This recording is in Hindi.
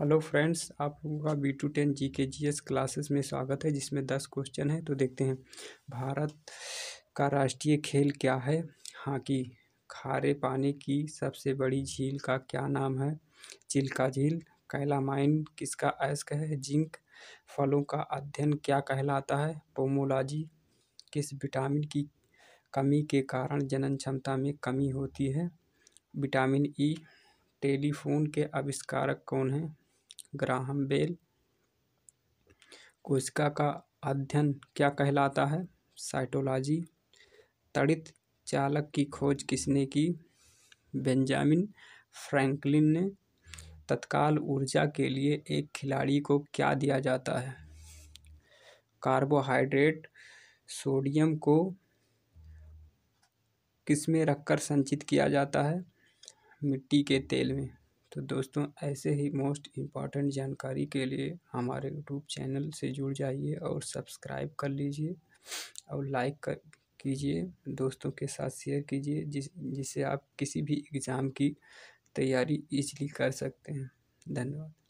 हेलो फ्रेंड्स आप लोगों का बी टू टेन जी के जी एस क्लासेस में स्वागत है जिसमें दस क्वेश्चन है तो देखते हैं भारत का राष्ट्रीय खेल क्या है हॉकी हाँ खारे पानी की सबसे बड़ी झील का क्या नाम है चिल्का झील कैलामाइन किसका अयस्क है जिंक फलों का अध्ययन क्या कहलाता है पोमोलॉजी किस विटामिन की कमी के कारण जनन क्षमता में कमी होती है विटामिन ई e, टेलीफोन के आविष्कारक कौन हैं ग्राहम बेल कोशिका का अध्ययन क्या कहलाता है साइटोलॉजी तड़ित चालक की खोज किसने की बेंजामिन फ्रैंकलिन ने तत्काल ऊर्जा के लिए एक खिलाड़ी को क्या दिया जाता है कार्बोहाइड्रेट सोडियम को किस में रखकर संचित किया जाता है मिट्टी के तेल में तो दोस्तों ऐसे ही मोस्ट इम्पॉर्टेंट जानकारी के लिए हमारे यूट्यूब चैनल से जुड़ जाइए और सब्सक्राइब कर लीजिए और लाइक कर कीजिए दोस्तों के साथ शेयर कीजिए जिस जिससे आप किसी भी एग्ज़ाम की तैयारी ईजिली कर सकते हैं धन्यवाद